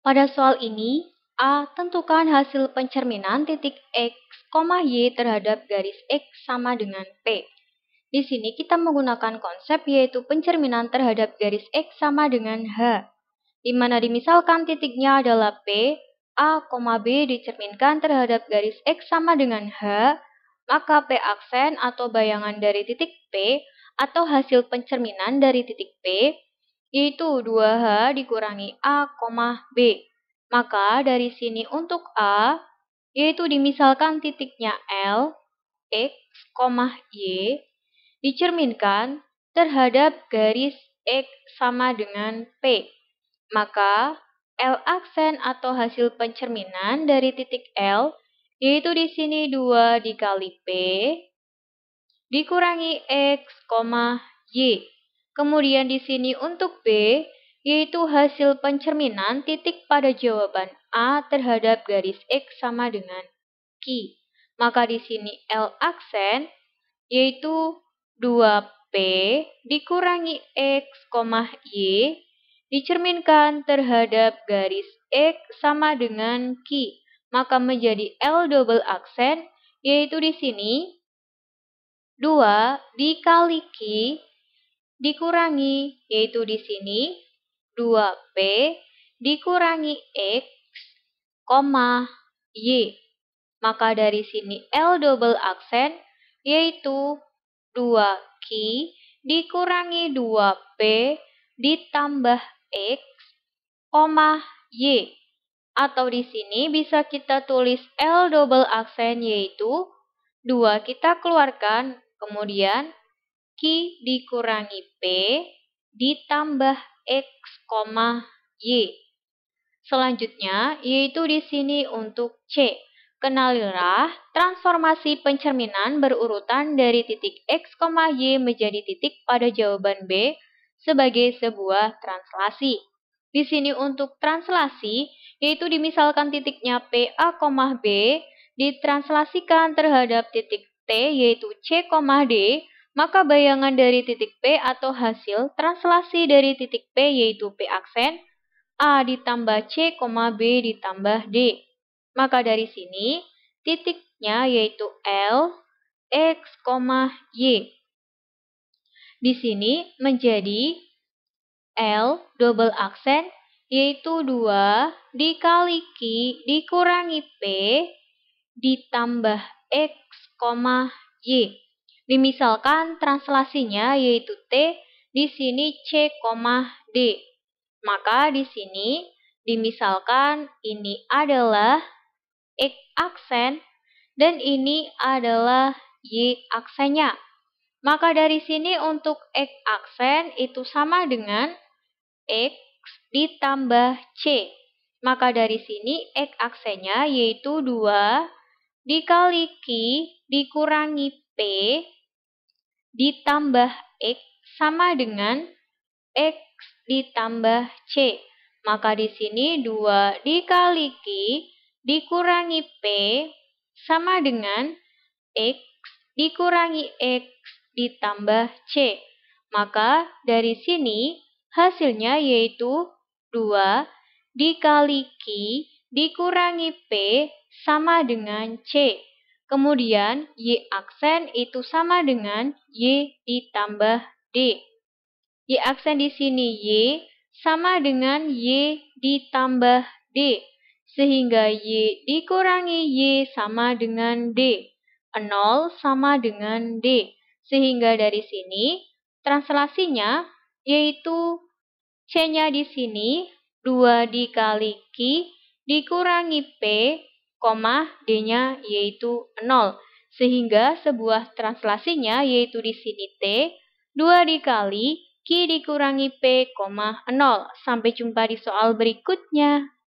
Pada soal ini, A. Tentukan hasil pencerminan titik X, Y terhadap garis X sama dengan P. Di sini kita menggunakan konsep yaitu pencerminan terhadap garis X sama dengan H. Di mana dimisalkan titiknya adalah P, A, B dicerminkan terhadap garis X sama dengan H, maka P aksen atau bayangan dari titik P atau hasil pencerminan dari titik P yaitu 2H dikurangi A, B. Maka dari sini untuk A, yaitu dimisalkan titiknya L, X, Y, dicerminkan terhadap garis X sama dengan P. Maka L aksen atau hasil pencerminan dari titik L yaitu di sini 2 dikali P dikurangi X, Y. Kemudian di sini untuk B, yaitu hasil pencerminan titik pada jawaban A terhadap garis X sama dengan Q. Maka di sini L aksen, yaitu 2P dikurangi X, Y, dicerminkan terhadap garis X sama dengan Q. Maka menjadi L double aksen, yaitu di sini 2 dikali Q dikurangi, yaitu di sini 2P dikurangi X, Y. Maka dari sini L double aksen yaitu 2Q dikurangi 2P ditambah X, Y. Atau di sini bisa kita tulis L double aksen yaitu 2 kita keluarkan, kemudian Q dikurangi P ditambah X, Y. Selanjutnya, yaitu di sini untuk C. Kenalilah transformasi pencerminan berurutan dari titik X, Y menjadi titik pada jawaban B sebagai sebuah translasi. Di sini untuk translasi, yaitu dimisalkan titiknya PA, B, ditranslasikan terhadap titik T, yaitu C, D, maka bayangan dari titik P atau hasil translasi dari titik P yaitu P aksen A ditambah C, B ditambah D. Maka dari sini titiknya yaitu L X, Y. Di sini menjadi L double aksen yaitu 2 dikali Q dikurangi P ditambah X, Y. Dimisalkan translasinya yaitu T, di sini C, D. Maka di sini dimisalkan ini adalah X aksen dan ini adalah Y aksennya. Maka dari sini untuk X aksen itu sama dengan X ditambah C. Maka dari sini X aksennya yaitu 2 dikali Q dikurangi P ditambah X sama dengan X ditambah C. Maka di sini 2 dikali Q dikurangi P sama dengan X dikurangi X ditambah C. Maka dari sini hasilnya yaitu 2 dikali Q dikurangi P sama dengan C. Kemudian Y aksen itu sama dengan Y ditambah D. Y aksen di sini Y sama dengan Y ditambah D. Sehingga Y dikurangi Y sama dengan D. 0 sama dengan D. Sehingga dari sini translasinya yaitu C-nya di sini 2 dikali Q dikurangi P koma D-nya yaitu 0. Sehingga sebuah translasinya yaitu di sini T, 2 dikali Q dikurangi P, 0. Sampai jumpa di soal berikutnya.